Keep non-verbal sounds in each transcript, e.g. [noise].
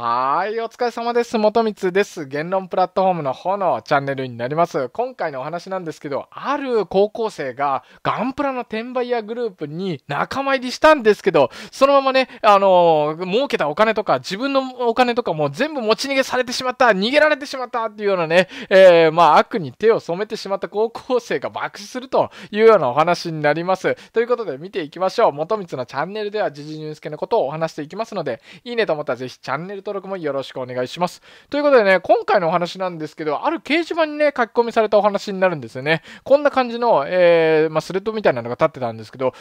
はい、お疲れ様です。元光です。言論プラットフォームの方のチャンネルになります。今回のお話なんですけど、ある高校生がガンプラの転売屋グループに仲間入りしたんですけど、そのままね、あのー、儲けたお金とか、自分のお金とかも全部持ち逃げされてしまった、逃げられてしまったっていうようなね、えー、まあ、悪に手を染めてしまった高校生が爆死するというようなお話になります。ということで見ていきましょう。元光のチャンネルでは時事ニュース系のことをお話していきますので、いいねと思ったらぜひチャンネル登登録もよろしくお願いします。ということでね、今回のお話なんですけど、ある掲示板にね、書き込みされたお話になるんですよね。こんな感じの、えー、まあ、スレッドみたいなのが立ってたんですけど、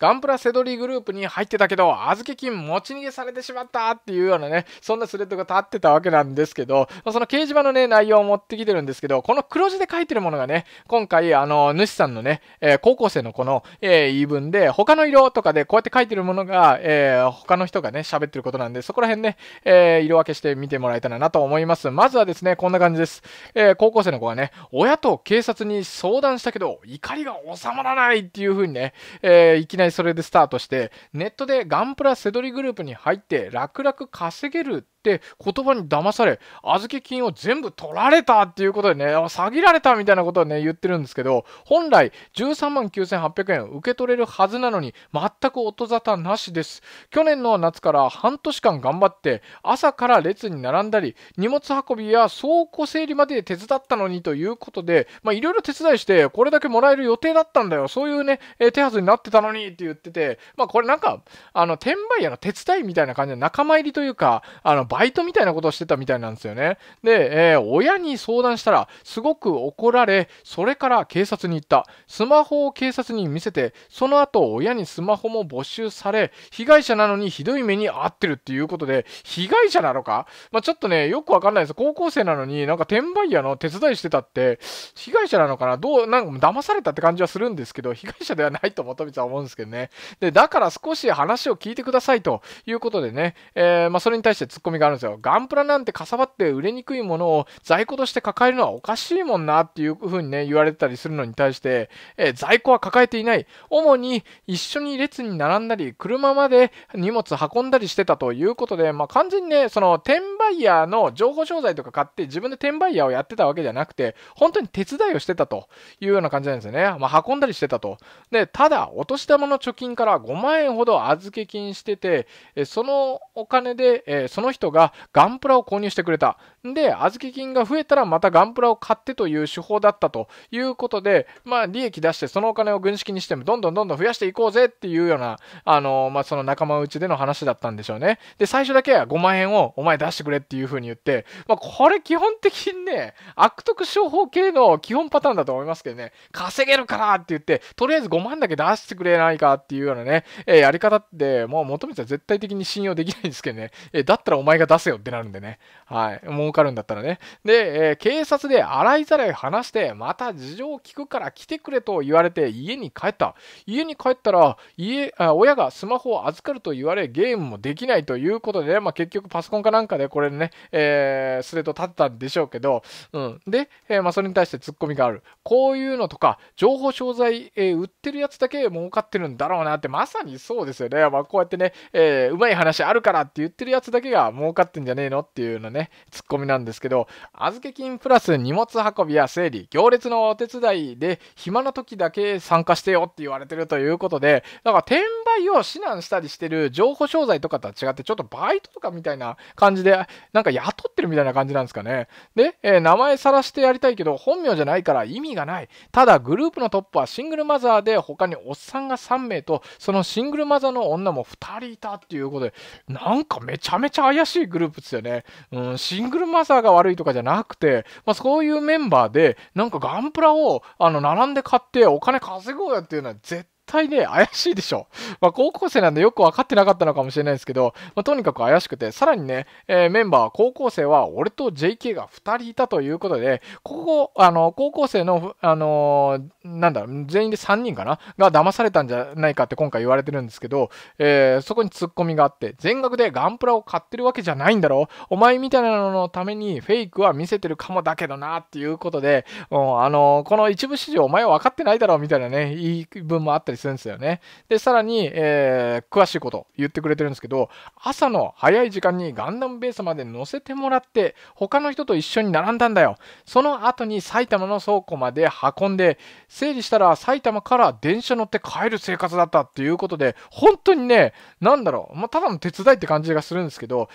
ガンプラセドリーグループに入ってたけど、預け金持ち逃げされてしまったっていうようなね、そんなスレッドが立ってたわけなんですけど、その掲示板のね、内容を持ってきてるんですけど、この黒字で書いてるものがね、今回、あの、主さんのね、えー、高校生の子の、えー、言い分で、他の色とかでこうやって書いてるものが、えー、他の人がね、喋ってることなんで、そこら辺ね、え色分けして見てもらえたらなと思います。まずはですね、こんな感じです。え高校生の子がね、親と警察に相談したけど、怒りが収まらないっていううにね、えいきなりなりそれでスタートして、ネットでガンプラセドリグループに入って楽々稼げるっって言葉に騙され預け金を全部取られたっていうことでね詐欺られたみたいなことをね言ってるんですけど本来13万9800円受け取れるはずなのに全く音沙汰なしです去年の夏から半年間頑張って朝から列に並んだり荷物運びや倉庫整理まで手伝ったのにということでいろいろ手伝いしてこれだけもらえる予定だったんだよそういうね、え手はずになってたのにって言っててまあこれなんかあの転売屋の手伝いみたいな感じで仲間入りというかあのバイトみたいなことをしてたみたいなんですよね。で、えー、親に相談したら、すごく怒られ、それから警察に行った。スマホを警察に見せて、その後、親にスマホも没収され、被害者なのにひどい目に遭ってるっていうことで、被害者なのかまあ、ちょっとね、よくわかんないです。高校生なのに、なんか転売屋の手伝いしてたって、被害者なのかなどう、なんか騙されたって感じはするんですけど、被害者ではないと元光は思うんですけどね。で、だから少し話を聞いてくださいということでね、えー、まあ、それに対してツッコミががあるんですよ。ガンプラなんてかさばって売れにくいものを在庫として抱えるのはおかしいもんなっていうふうにね、言われてたりするのに対して、えー、在庫は抱えていない。主に一緒に列に並んだり、車まで荷物運んだりしてたということで、まあ、完全にね、その転売ヤーの情報商材とか買って自分で転売ヤーをやってたわけじゃなくて、本当に手伝いをしてたというような感じなんですよね。まあ、運んだりしてたと。で、ただ、お年玉の貯金から5万円ほど預け金してて、そのお金で、えー、その人ががガンプラを購入してくれた。で、預け金が増えたらまたガンプラを買ってという手法だったということで、まあ、利益出してそのお金を軍資金にしてもどんどんどんどん増やしていこうぜっていうような、あの、まあ、その仲間内での話だったんでしょうね。で、最初だけは5万円をお前出してくれっていうふうに言って、まあ、これ基本的にね、悪徳商法系の基本パターンだと思いますけどね、稼げるからって言って、とりあえず5万だけ出してくれないかっていうようなね、えー、やり方って、もう求めては絶対的に信用できないんですけどね、えー、だったらお前前が出せよってなるんでね。はい。儲かるんだったらね。で、えー、警察で洗いざらい話して、また事情を聞くから来てくれと言われて家に帰った。家に帰ったら、家、あ親がスマホを預かると言われ、ゲームもできないということで、ね、まあ、結局パソコンかなんかでこれね、えー、スレッド立てたんでしょうけど、うん。で、えー、まあ、それに対してツッコミがある。こういうのとか、情報商材、えー、売ってるやつだけ儲かってるんだろうなって、まさにそうですよね。まあ、こうやってね、えうまい話あるからって言ってるやつだけが、もう儲かってんじゃねえのっていうのね、ツッコミなんですけど、預け金プラス荷物運びや整理、行列のお手伝いで暇な時だけ参加してよって言われてるということで、だから転売を指南したりしてる情報商材とかとは違って、ちょっとバイトとかみたいな感じで、なんか雇ってるみたいな感じなんですかね。で、えー、名前さらしてやりたいけど、本名じゃないから意味がない。ただ、グループのトップはシングルマザーで、他におっさんが3名と、そのシングルマザーの女も2人いたっていうことで、なんかめちゃめちゃ怪しいしいグループですよね。うん、シングルマザーが悪いとかじゃなくて、まあ、そういうメンバーで、なんかガンプラを、あの、並んで買ってお金稼ごうやっていうのは絶対ね、怪しいでしょ。まあ、高校生なんでよく分かってなかったのかもしれないですけど、まあ、とにかく怪しくて、さらにね、えー、メンバー、高校生は俺と JK が2人いたということで、ここ、あの、高校生の、あのー、なんだ、全員で3人かなが騙されたんじゃないかって今回言われてるんですけど、えー、そこにツッコミがあって、全額でガンプラを買ってるわけじゃないんだろお前みたいなののためにフェイクは見せてるかもだけどな、っていうことで、うん、あのこの一部始終お前は分かってないだろうみたいなね、言い分もあったりりするんですよね。で、さらに、えー、詳しいこと言ってくれてるんですけど、朝の早い時間にガンダムベースまで乗せてもらって、他の人と一緒に並んだんだよ。その後に埼玉の倉庫まで運んで、整理したら埼玉から電車乗って帰る生活だったっていうことで、本当にね、なんだろう、まあ、ただの手伝いって感じがするんですけど、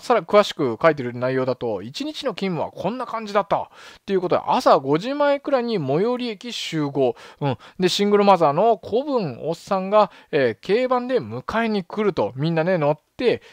さら詳しく書いてる内容だと、1日の勤務はこんな感じだったっていうことで、朝5時前くらいに最寄り駅集合。うん。で、シングルマザーの古文おっさんが、えー、競馬で迎えに来るとみんなね乗って、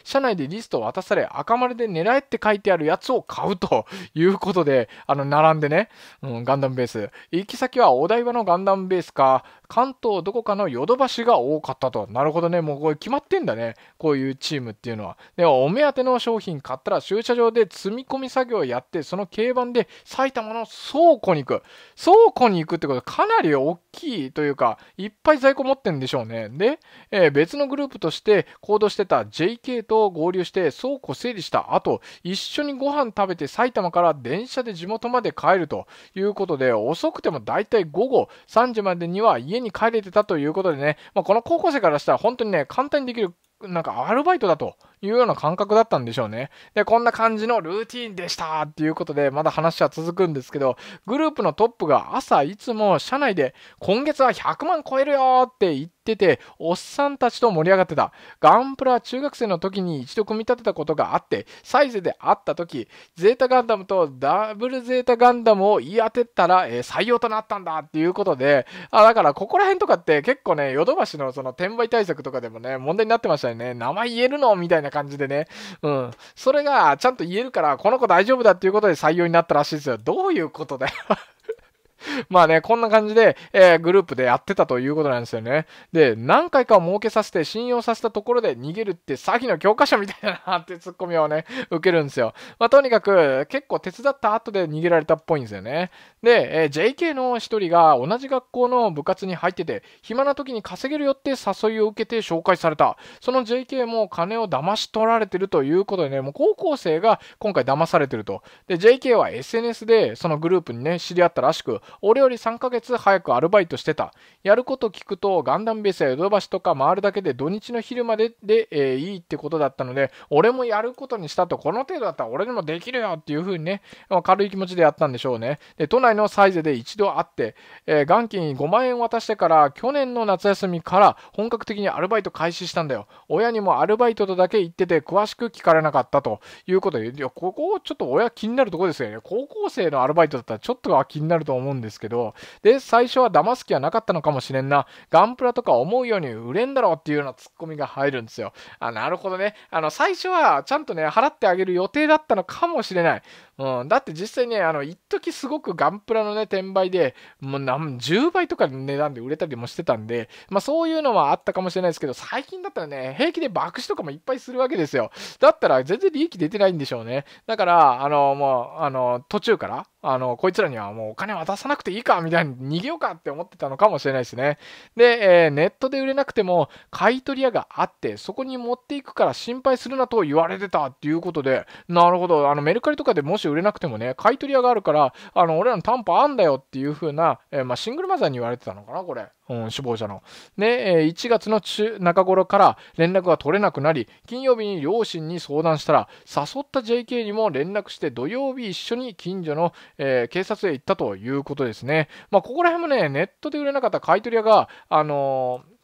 社内でリストを渡され、赤丸で狙えって書いてあるやつを買うということで、あの、並んでね、うん、ガンダムベース。行き先はお台場のガンダムベースか、関東どこかのヨドバシが多かったと。なるほどね。もうこれ決まってんだね。こういうチームっていうのは。では、お目当ての商品買ったら駐車場で積み込み作業をやって、その軽バンで埼玉の倉庫に行く。倉庫に行くってことかなり大きいというか、いっぱい在庫持ってんでしょうね。で、えー、別のグループとして行動してた JK JK と合流して倉庫整理した後、一緒にご飯食べて埼玉から電車で地元まで帰るということで、遅くても大体午後3時までには家に帰れてたということでね、まあ、この高校生からしたら本当にね、簡単にできるなんかアルバイトだというような感覚だったんでしょうね。で、こんな感じのルーティンでしたっていうことで、まだ話は続くんですけど、グループのトップが朝いつも社内で、今月は100万超えるよって言って、ておっさんたちと盛り上がってた。ガンプラ中学生の時に一度組み立てたことがあって、サイゼで会った時、ゼータガンダムとダブルゼータガンダムを言い当てたら、えー、採用となったんだっていうことで、あ、だからここら辺とかって結構ね、ヨドバシのその転売対策とかでもね、問題になってましたよね。名前言えるのみたいなな感じでね。うん。それがちゃんと言えるから、この子大丈夫だっていうことで採用になったらしいですよ。どういうことだよ [laughs] まあね、こんな感じで、えー、グループでやってたということなんですよね。で、何回かを儲けさせて信用させたところで逃げるって詐欺の教科書みたいだなってツッコミをね、受けるんですよ。まあ、とにかく、結構手伝った後で逃げられたっぽいんですよね。で、えー、JK の一人が同じ学校の部活に入ってて、暇な時に稼げるよって誘いを受けて紹介された。その JK も金を騙し取られてるということでね、もう高校生が今回騙されてると。で、JK は SNS でそのグループにね、知り合ったらしく、俺より3ヶ月早くアルバイトしてた。やること聞くと、ガンダムベースやヨドバシとか回るだけで土日の昼までで、えー、いいってことだったので、俺もやることにしたと、この程度だったら俺でもできるよっていう風にね、軽い気持ちでやったんでしょうね。で、都内のサイゼで一度会って、えー、元金5万円渡してから、去年の夏休みから本格的にアルバイト開始したんだよ。親にもアルバイトとだけ言ってて、詳しく聞かれなかったということで、いや、ここちょっと親気になるとこですよね。高校生のアルバイトだったらちょっとは気になると思うんんですけど、で、最初は騙す気はなかったのかもしれんな。ガンプラとか思うように売れんだろうっていうようなツッコミが入るんですよ。あ、なるほどね。あの、最初はちゃんとね、払ってあげる予定だったのかもしれない。うん、だって実際ね、あの、一時すごくガンプラのね、転売で、もう何、10倍とかの値段で売れたりもしてたんで、まあそういうのはあったかもしれないですけど、最近だったらね、平気で爆死とかもいっぱいするわけですよ。だったら全然利益出てないんでしょうね。だから、あの、もう、あの、途中から、あの、こいつらにはもうお金渡さなくていいか、みたいに逃げようかって思ってたのかもしれないですね。で、えー、ネットで売れなくても買い取り屋があって、そこに持っていくから心配するなと言われてたっていうことで、なるほど、あの、メルカリとかでもし売れなくてもね、買い取り屋があるから、あの、俺らの担保あんだよっていう風な、えー、まあ、シングルマザーに言われてたのかな、これ。うん、死亡者の。で、1月の中中頃から連絡が取れなくなり、金曜日に両親に相談したら、誘った JK にも連絡して、土曜日一緒に近所の、えー、警察へ行ったということですね。まあ、ここら辺もね、ネットで売れなかった買い取り屋が、あのー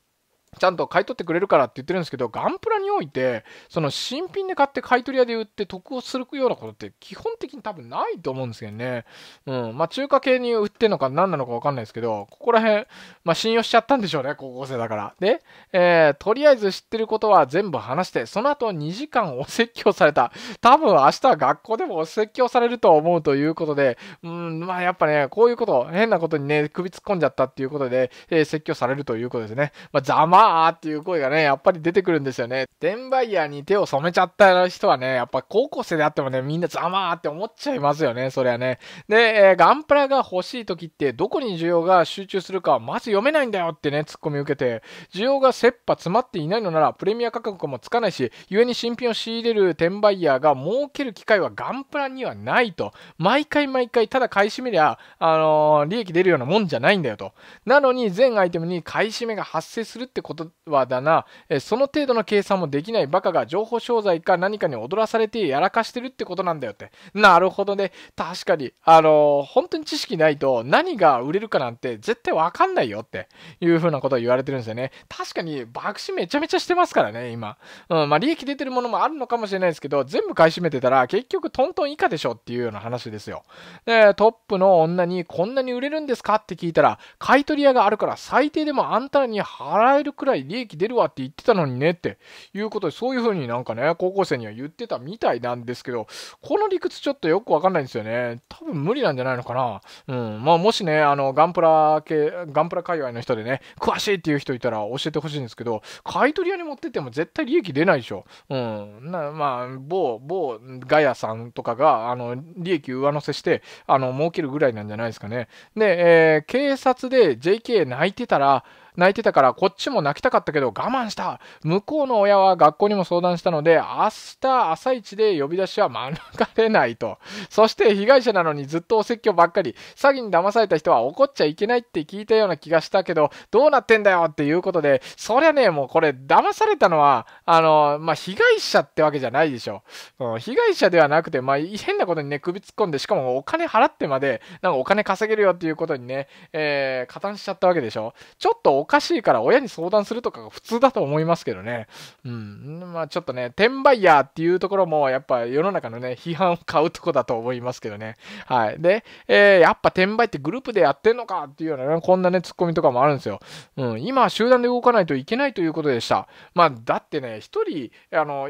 ちゃんと買い取ってくれるからって言ってるんですけど、ガンプラにおいて、その新品で買って買い取り屋で売って得をするようなことって基本的に多分ないと思うんですけどね。うん。まあ中華系に売ってるのか何なのかわかんないですけど、ここら辺、まあ信用しちゃったんでしょうね、高校生だから。で、えー、とりあえず知ってることは全部話して、その後2時間お説教された。多分明日は学校でもお説教されると思うということで、うん、まあやっぱね、こういうこと、変なことにね、首突っ込んじゃったっていうことで、えー、説教されるということですね。まあまああっていう声がね、やっぱり出てくるんですよね。転売ヤーに手を染めちゃった人はね、やっぱ高校生であってもね、みんなざまーって思っちゃいますよね、そりゃね。で、えー、ガンプラが欲しい時って、どこに需要が集中するか、まず読めないんだよってね、ツッコミ受けて、需要が切羽詰まっていないのなら、プレミア価格もつかないし、故に新品を仕入れる転売ヤーが儲ける機会はガンプラにはないと。毎回毎回、ただ買い占めりゃ、あのー、利益出るようなもんじゃないんだよと。なのに、全アイテムに買い占めが発生するってことことはだな、えその程度の計算もできないバカが情報商材か何かに踊らされてやらかしてるってことなんだよって。なるほどね。確かに、あのー、本当に知識ないと何が売れるかなんて絶対わかんないよっていう風なことを言われてるんですよね。確かに、爆死めちゃめちゃしてますからね、今。うん、まあ、利益出てるものもあるのかもしれないですけど、全部買い占めてたら結局トントン以下でしょっていうような話ですよ。で、トップの女にこんなに売れるんですかって聞いたら、買い取り屋があるから最低でもあんたらに払えるくくらい利益出るわって言ってたのにねっていうことで、そういうふうになんかね、高校生には言ってたみたいなんですけど、この理屈ちょっとよくわかんないんですよね。多分無理なんじゃないのかな。うん。まあ、もしね、あの、ガンプラ系、ガンプラ界隈の人でね、詳しいっていう人いたら教えてほしいんですけど、買い取り屋に持ってっても絶対利益出ないでしょ。うん。なまあ、某、某ガヤさんとかが、あの、利益上乗せして、あの、儲けるぐらいなんじゃないですかね。で、えー、警察で JK 泣いてたら、泣いてたからこっちも泣きたかったけど我慢した向こうの親は学校にも相談したので明日朝一で呼び出しは免れないとそして被害者なのにずっとお説教ばっかり詐欺に騙された人は怒っちゃいけないって聞いたような気がしたけどどうなってんだよっていうことでそりゃねもうこれ騙されたのはあのまあ被害者ってわけじゃないでしょ、うん、被害者ではなくてまあ変なことにね首突っ込んでしかもお金払ってまでなんかお金稼げるよっていうことにね、えー、加担しちゃったわけでしょちょっとおかしいから親に相談するとかが普通だと思いますけどね。うん。まあちょっとね、転売ヤーっていうところもやっぱ世の中のね、批判を買うとこだと思いますけどね。はい。で、えー、やっぱ転売ってグループでやってんのかっていうようなね、こんなね、ツッコミとかもあるんですよ。うん。今は集団で動かないといけないということでした。まあだってね、一人、あの、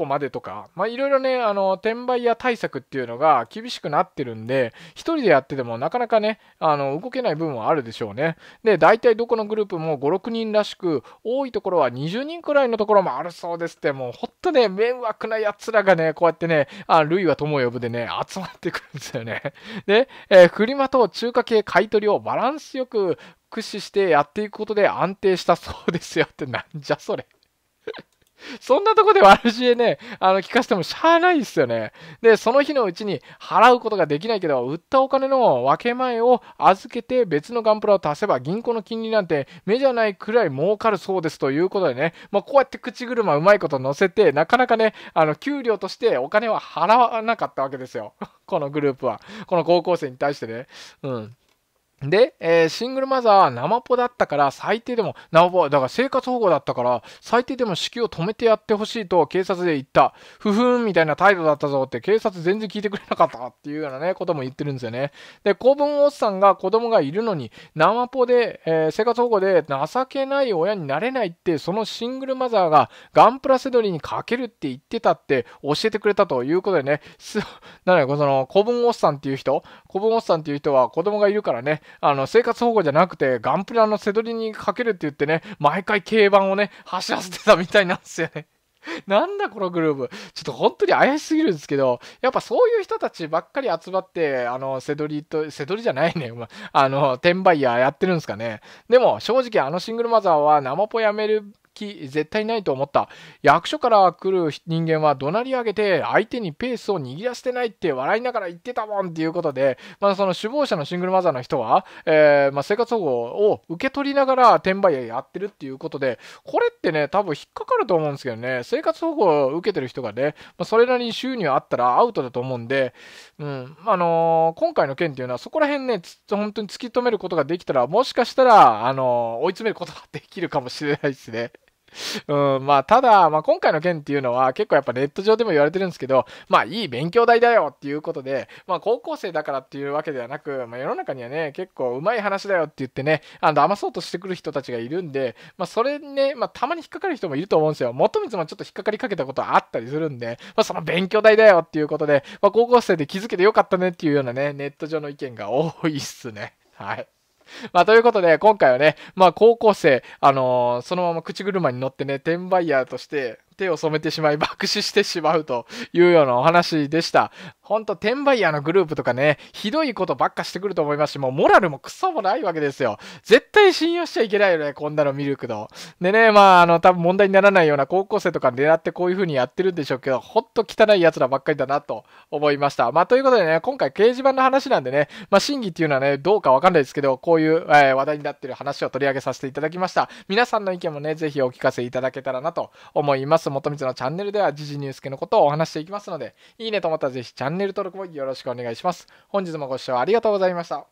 個までとか、まあ、いろいろね、あの、転売屋対策っていうのが厳しくなってるんで、1人でやっててもなかなかね、あの、動けない部分はあるでしょうね。で、大体どこのグループも5、6人らしく、多いところは20人くらいのところもあるそうですって、もうほんとね、迷惑な奴らがね、こうやってね、あ、類は友を呼ぶでね、集まってくるんですよね。で、えー、フリマと中華系買い取りをバランスよく駆使してやっていくことで安定したそうですよってなんじゃそれ。そんなとこで悪知恵ね、あの、聞かせてもしゃあないっすよね。で、その日のうちに払うことができないけど、売ったお金の分け前を預けて別のガンプラを足せば銀行の金利なんて目じゃないくらい儲かるそうですということでね、まあ、こうやって口車うまいこと乗せて、なかなかね、あの、給料としてお金は払わなかったわけですよ。[laughs] このグループは。この高校生に対してね。うん。で、えー、シングルマザーは生ポだったから、最低でも、生ポ、だから生活保護だったから、最低でも式を止めてやってほしいと警察で言った。ふふんみたいな態度だったぞって、警察全然聞いてくれなかったっていうようなね、ことも言ってるんですよね。で、公文おっさんが子供がいるのに、生ポで、えー、生活保護で情けない親になれないって、そのシングルマザーがガンプラセドリにかけるって言ってたって教えてくれたということでね、す、[laughs] なのだよ、その、公文おっさんっていう人、子文おっさんっていう人は子供がいるからね、あの、生活保護じゃなくて、ガンプラのセドリにかけるって言ってね、毎回軽バンをね、走らせてたみたいなんですよね。[laughs] なんだこのグループ。ちょっと本当に怪しすぎるんですけど、やっぱそういう人たちばっかり集まって、あの、セドリと、セドリじゃないね。[laughs] あの、転売ヤーやってるんですかね。でも、正直あのシングルマザーはナマポやめるき絶対ないと思った役所から来る人間は怒鳴り上げて相手にペースを握らせてないって笑いながら言ってたもんっていうことで、まあ、その首謀者のシングルマザーの人は、えー、まあ、生活保護を受け取りながら転売屋やってるっていうことでこれってね多分引っかかると思うんですけどね生活保護を受けてる人がね、まあ、それなりに収入あったらアウトだと思うんで、うんあのー、今回の件っていうのはそこら辺ね本当に突き止めることができたらもしかしたら、あのー、追い詰めることができるかもしれないですね。うん、まあ、ただ、まあ、今回の件っていうのは結構やっぱネット上でも言われてるんですけど、まあ、いい勉強代だよっていうことで、まあ、高校生だからっていうわけではなく、まあ、世の中にはね、結構うまい話だよって言ってね、あの、騙そうとしてくる人たちがいるんで、まあ、それね、まあ、たまに引っかかる人もいると思うんですよ。元光もちょっと引っかかりかけたことあったりするんで、まあ、その勉強代だよっていうことで、まあ、高校生で気づけてよかったねっていうようなね、ネット上の意見が多いっすね。はい。[laughs] まあ、ということで、今回はね、まあ、高校生、あのー、そのまま口車に乗ってね、転売ヤーとして、手を染めてしまい爆死してしまうというようなお話でした。ほんと、転売屋のグループとかね、ひどいことばっかしてくると思いますし、もうモラルもクソもないわけですよ。絶対信用しちゃいけないよね、こんなのミルクの。でね、まあ、あの、多分問題にならないような高校生とか狙ってこういう風にやってるんでしょうけど、ほんと汚い奴らばっかりだなと思いました。まあ、ということでね、今回掲示板の話なんでね、まあ、審議っていうのはね、どうかわかんないですけど、こういう、えー、話題になってる話を取り上げさせていただきました。皆さんの意見もね、ぜひお聞かせいただけたらなと思います。ス元光のチャンネルでは時事ニュース系のことをお話していきますので、いいねと思ったらぜひチャンネル登録もよろしくお願いします。本日もご視聴ありがとうございました。